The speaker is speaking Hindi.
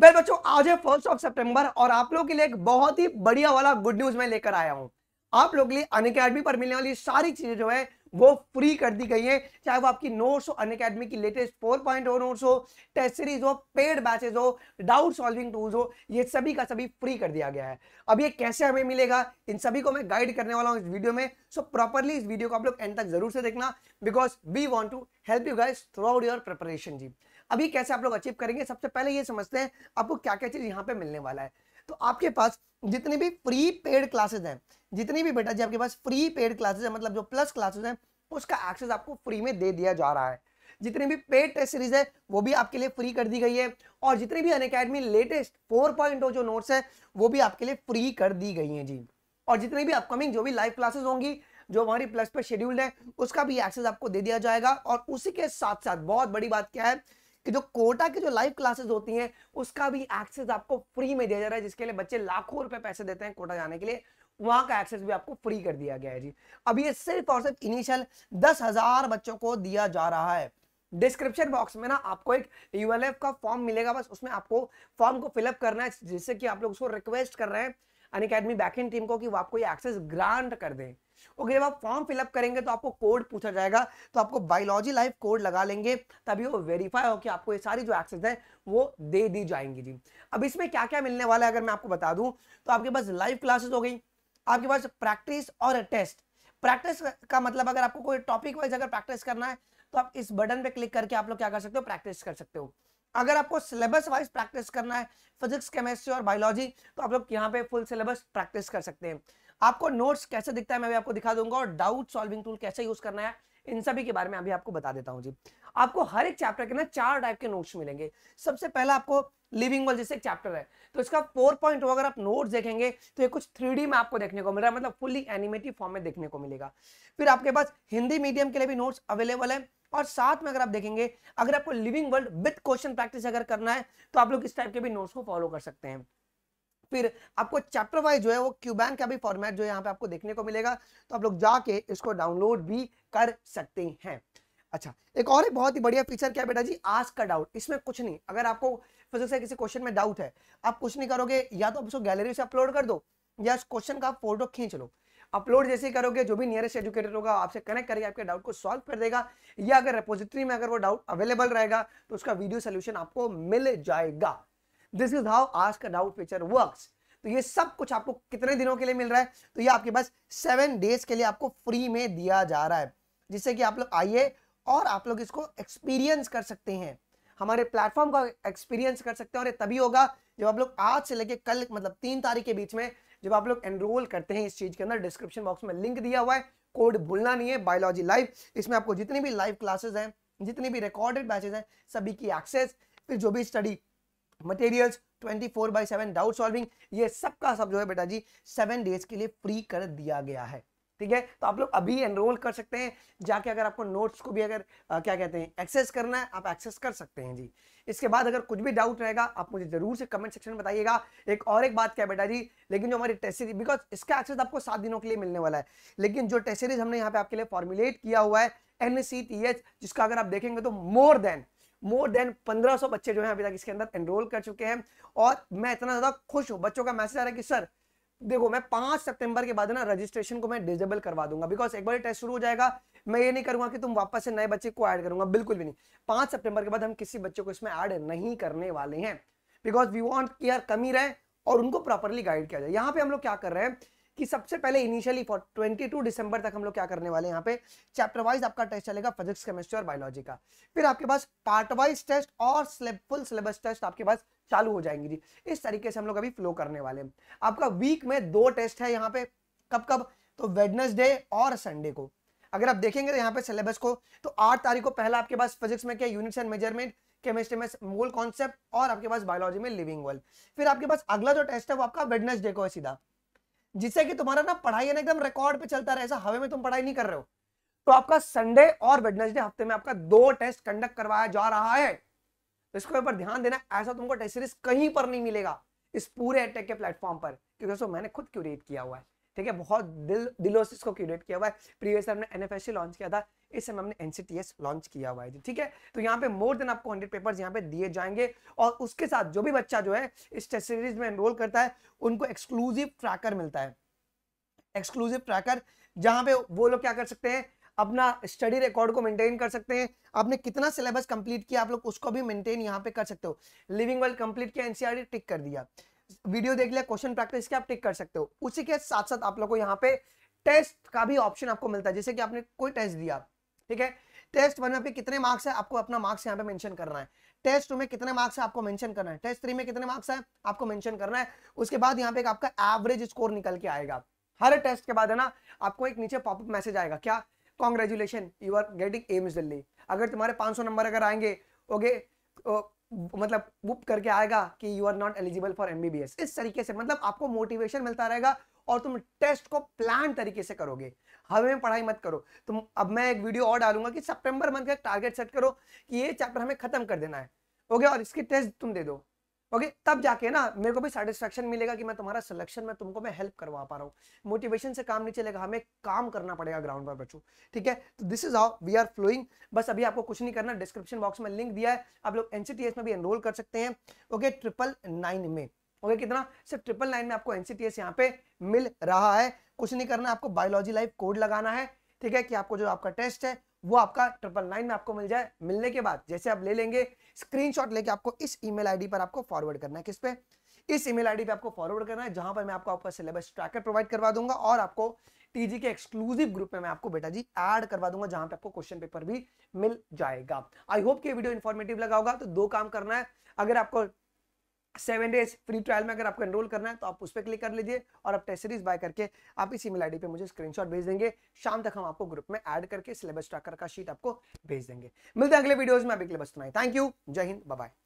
वेल बच्चों आज है फर्स्ट ऑफ सितंबर और आप लोग के लिए एक बहुत ही बढ़िया वाला गुड न्यूज मैं लेकर आया हूं आप लोग के लिए अन अकेडमी पर मिलने वाली सारी चीजें जो है वो फ्री कर दी गई है चाहे वो आपकी नोट्स हो अन अकेडमी की लेटेस्ट फोर पॉइंट नोट्स हो टेस्ट सीरीज हो पेड बैचेज हो डाउट सॉल्विंग टूल्स हो ये सभी का सभी फ्री कर दिया गया है अब ये कैसे हमें मिलेगा इन सभी को मैं गाइड करने वाला हूँ इस वीडियो में सो so प्रॉपरली इस वीडियो को आप लोग एंड तक जरूर से देखना because we want to help you guys throughout your preparation जी अभी कैसे आप लोग अचीव करेंगे सबसे पहले ये समझते हैं आपको क्या क्या चीज यहाँ पे मिलने वाला है तो आपके पास जितनी भी फ्री पेड क्लासेज हैं जितनी भी बेटा जी आपके पास फ्री पेड क्लासेज है मतलब जो प्लस क्लासेज हैं उसका एक्सेस आपको फ्री में दे दिया जा रहा है जितनी भी पेड टेस्ट सीरीज है वो भी आपके लिए फ्री कर दी गई है और जितनी भी अनकेडमी लेटेस्ट फोर पॉइंट जो नोट्स है वो भी आपके लिए फ्री कर दी गई है जी और जितनी भी अपकमिंग जो भी लाइव क्लासेस होंगी जो हमारी प्लस पर शेड्यूल्ड है उसका भी एक्सेस आपको दे दिया जाएगा और उसी के साथ साथ बहुत बड़ी बात क्या है कि जो कोटा की जो लाइव क्लासेस होती हैं उसका भी एक्सेस आपको फ्री में दिया जा रहा है जिसके लिए बच्चे लाखों रुपए पैसे देते हैं कोटा जाने के लिए वहां का एक्सेस भी आपको फ्री कर दिया गया है जी अब ये सिर्फ और सिर्फ इनिशियल दस हजार बच्चों को दिया जा रहा है डिस्क्रिप्शन बॉक्स में ना आपको एक यूएलएफ का फॉर्म मिलेगा बस उसमें आपको फॉर्म को फिलअप करना है जिससे कि आप लोग उसको रिक्वेस्ट कर रहे हैं अन अकेडमी बैक टीम को कि वो आपको ये एक्सेस ग्रांट कर दें ओके जब आप फॉर्म फिलअप करेंगे तो आपको कोड पूछा जाएगा तो आपको बायोलॉजी लाइफ कोड लगा लेंगे तभी वो वेरीफाई होकर आपको ये सारी जो एक्सेस है वो दे दी जाएंगी जी अब इसमें क्या क्या मिलने वाला है अगर मैं आपको बता दूं तो आपके पास लाइव क्लासेस हो गई आपके पास प्रैक्टिस और टेस्ट प्रैक्टिस का मतलब अगर आपको कोई टॉपिक वाइज अगर प्रैक्टिस करना है तो आप इस बटन पे क्लिक करके आप लोग क्या कर सकते हो प्रैक्टिस कर सकते हो अगर आपको सिलेबस वाइज प्रैक्टिस करना है फिजिक्स केमिस्ट्री और बायोलॉजी तो आप लोग यहाँ पे फुल सिलेबस प्रैक्टिस कर सकते हैं आपको नोट्स कैसे दिखता है मैं भी आपको दिखा दूंगा और डाउट सॉल्विंग टूल कैसे यूज करना है इन सभी के बारे में अभी आपको बता देता हूँ जी आपको हर एक चैप्टर के ना चार टाइप के नोट्स मिलेंगे सबसे पहला आपको लिविंग वर्ल्ड जैसे एक चैप्टर है तो इसका फोर पॉइंट अगर आप नोट्स देखेंगे तो ये कुछ थ्री में आपको देखने को मिल रहा है मतलब फुल्ली एनिमेटिव फॉर्म में देखने को मिलेगा फिर आपके पास हिंदी मीडियम के लिए भी नोट्स अवेलेबल है और साथ में अगर आप देखेंगे अगर आपको living world with question practice अगर करना है तो आप लोग इस टाइप के भी नोट्स को फॉलो कर सकते हैं फिर आपको चैप्टर वाइज जो है वो क्यूबैन का भी फॉर्मेट जो है यहाँ पे आपको देखने को मिलेगा तो आप लोग जाके इसको डाउनलोड भी कर सकते हैं अच्छा एक और एक बहुत ही बढ़िया फीचर क्या बेटा जी आज का डाउट इसमें कुछ नहीं अगर आपको फिजिक्स से किसी क्वेश्चन में डाउट है आप कुछ नहीं करोगे या तो आप उसको गैलरी से अपलोड कर दो या उस क्वेश्चन का फोटो खींच लो अपलोड जैसे करोगे जो भी नियरेस्ट एजुकेटर होगा आपसे कनेक्ट करके आपके डाउट को सॉल्व कर देगा या अगर रेपोजिटरी में अगर वो डाउट अवेलेबल रहेगा तो उसका वीडियो सोल्यूशन आपको मिल जाएगा this is how ask and out picture works तो ये सब कुछ आपको कितने दिनों के लिए मिल रहा है तो ये आपके पास सेवन डेज के लिए आपको फ्री में दिया जा रहा है जिससे कि आप लोग आइए और आप लोग इसको एक्सपीरियंस कर सकते हैं हमारे प्लेटफॉर्म का एक्सपीरियंस कर सकते हैं और ये तभी होगा जब आप लोग आज से लेके कल मतलब तीन तारीख के बीच में जब आप लोग एनरोल करते हैं इस चीज के अंदर डिस्क्रिप्शन बॉक्स में लिंक दिया हुआ है कोड भूलना नहीं है बायोलॉजी लाइव इसमें आपको जितनी भी लाइव क्लासेस हैं जितनी भी रिकॉर्डेड बैचेज हैं सभी की एक्सेस फिर जो भी study materials 24 by seven doubt solving ये सब का सब जो है बेटा जी सेवन डेज के लिए फ्री कर दिया गया है ठीक है तो आप लोग अभी एनरोल कर सकते हैं जाके अगर आपको नोट्स को भी अगर आ, क्या कहते हैं एक्सेस करना है आप एक्सेस कर सकते हैं जी इसके बाद अगर कुछ भी डाउट रहेगा आप मुझे जरूर से कमेंट सेक्शन में बताइएगा एक और एक बात क्या बेटा जी लेकिन जो हमारी टेस्ट सीरीज बिकॉज इसका एक्सेस आपको सात दिनों के लिए मिलने वाला है लेकिन जो टेस्ट सीरीज हमने यहाँ पे आपके लिए फॉर्मुलेट किया हुआ है एन जिसका अगर आप देखेंगे तो मोर देन मोर देन 1500 बच्चे जो हैं अभी तक इसके अंदर एनरोल कर चुके हैं और मैं इतना ज़्यादा खुश हूँ बच्चों का मैसेज आ रहा है कि सर देखो मैं पांच सितंबर के बाद ना रजिस्ट्रेशन को मैं डिजेबल करवा दूंगा बिकॉज एक बार टेस्ट शुरू हो जाएगा मैं ये नहीं करूंगा कि तुम वापस से नए बच्चे को ऐड करूंगा बिल्कुल भी नहीं पांच सितंबर के बाद हम किसी बच्चे को इसमें ऐड नहीं करने वाले हैं बिकॉज वी वॉन्ट की यार कमी रहे और उनको प्रॉपरली गाइड किया जाए यहाँ पे हम लोग क्या कर रहे हैं कि सबसे पहले इनिशियली फॉर 22 दिसंबर तक हम लोग क्या करने वाले हैं यहाँ पे चैप्टर वाइज आपका टेस्ट चलेगा फिजिक्स केमिस्ट्री और बायोलॉजी का फिर आपके पास पार्ट वाइज टेस्ट और फुल सिलेबस टेस्ट आपके पास चालू हो जाएंगे जी इस तरीके से हम लोग अभी फ्लो करने वाले हैं आपका वीक में दो टेस्ट है यहाँ पे कब कब तो वेडनेसडे और संडे को अगर आप देखेंगे तो यहाँ पे सिलेबस को तो आठ तारीख को पहला आपके पास फिजिक्स में क्या यूनिट्स एंड मेजरमेंट केमिस्ट्री में मूल कॉन्सेप्ट और आपके पास बायोलॉजी में लिविंग वर्ल्ड फिर आपके पास अगला जो टेस्ट है वो आपका वेडनेसडे को है सीधा जिससे कि तुम्हारा ना पढ़ाई ना एकदम रिकॉर्ड पे चलता रहे ऐसा हवे में तुम पढ़ाई नहीं कर रहे हो तो आपका संडे और वेडनेसडे हफ्ते में आपका दो टेस्ट कंडक्ट करवाया जा रहा है इसको तो इसके ऊपर ध्यान देना ऐसा तुमको टेस्ट सीरीज कहीं पर नहीं मिलेगा इस पूरे अटैक के प्लेटफॉर्म पर क्योंकि दोस्तों मैंने खुद क्यूरेट किया हुआ है ठीक है बहुत दिल दिलों से इसको क्यूरेट किया हुआ है प्रीवियस हमने एन लॉन्च किया था इस समय हमने एनसीटीएस लॉन्च किया हुआ है ठीक है तो यहाँ पे मोर देन आपको हंड्रेड पेपर्स यहाँ पे दिए जाएंगे और उसके साथ जो भी बच्चा जो है इस टेस्ट सीरीज में एनरोल करता है उनको एक्सक्लूसिव ट्रैकर मिलता है एक्सक्लूसिव ट्रैकर जहाँ पे वो लोग क्या कर सकते हैं अपना स्टडी रिकॉर्ड को मेंटेन कर सकते हैं आपने कितना सिलेबस कंप्लीट किया आप लोग उसको भी मेंटेन यहाँ पे कर सकते हो लिविंग वर्ल्ड कंप्लीट किया एनसीआर टिक e कर दिया वीडियो देख लिया क्वेश्चन प्रैक्टिस किया आप टिक कर सकते हो उसी के साथ साथ आप लोग को यहाँ पे टेस्ट का भी ऑप्शन आपको मिलता है जैसे कि आपने कोई टेस्ट दिया ठीक है टेस्ट वन में पे कितने मार्क्स है आपको अपना मार्क्स यहाँ पे मेंशन करना है टेस्ट टू में कितने मार्क्स है आपको मेंशन करना है टेस्ट थ्री में कितने मार्क्स है आपको मेंशन करना है उसके बाद यहाँ पे एक आपका एवरेज स्कोर निकल के आएगा हर टेस्ट के बाद है ना आपको एक नीचे पॉपअप मैसेज आएगा क्या congratulation you are getting AIIMS Delhi अगर तुम्हारे 500 नंबर अगर आएंगे ओके तो मतलब वुप करके आएगा कि you are not eligible for MBBS इस तरीके से मतलब आपको मोटिवेशन मिलता रहेगा और तुम टेस्ट को प्लान तरीके से करोगे हमें पढ़ाई मत करो तो अब मैं एक वीडियो और डालूंगा कि सितंबर मंथ का टारगेट सेट करो कि ये चैप्टर हमें खत्म कर देना है ओके और इसकी टेस्ट तुम दे दो ओके तब जाके ना मेरे को भी सेटिस्फेक्शन मिलेगा कि मैं तुम्हारा सिलेक्शन में तुमको मैं हेल्प करवा पा रहा हूँ मोटिवेशन से काम नहीं चलेगा हमें काम करना पड़ेगा ग्राउंड पर बच्चों ठीक है तो this is how we are flowing बस अभी आपको कुछ नहीं करना डिस्क्रिप्शन बॉक्स में लिंक दिया है आप लोग एनसीटीएस में भी एनरोल कर सकते हैं ओके ट्रिपल नाइन में ओके कितना सिर्फ ट्रिपल नाइन में आपको एनसीटीएस यहाँ पे मिल रहा है कुछ नहीं करना आपको बायोलॉजी लाइफ कोड लगाना है ठीक है कि आपको जो आपका टेस्ट है वो आपका ट्रिपल नाइन में आपको मिल जाए मिलने के बाद जैसे आप ले लेंगे स्क्रीनशॉट लेके आपको इस ईमेल आईडी पर आपको फॉरवर्ड करना है किस पे इस ईमेल आईडी पे आपको फॉरवर्ड करना है जहां पर मैं आपको आपका सिलेबस ट्रैकर प्रोवाइड करवा दूंगा और आपको टीजी के एक्सक्लूसिव ग्रुप में मैं आपको बेटा जी ऐड करवा दूंगा जहां पे आपको क्वेश्चन पेपर भी मिल जाएगा आई होप कि वीडियो इन्फॉर्मेटिव लगा होगा तो दो काम करना है अगर आपको सेवन डेज फ्री ट्रायल में अगर आपको एनरोल करना है तो आप उस पर क्लिक कर लीजिए और आप टेस्ट सीरीज बाय करके आप इसी मेल आई पे मुझे स्क्रीनशॉट भेज देंगे शाम तक हम आपको ग्रुप में ऐड करके सिलेबस ट्रैकर का शीट आपको भेज देंगे मिलते हैं अगले वीडियोज में अभी के लिए बस थैंक यू जय हिंद बाय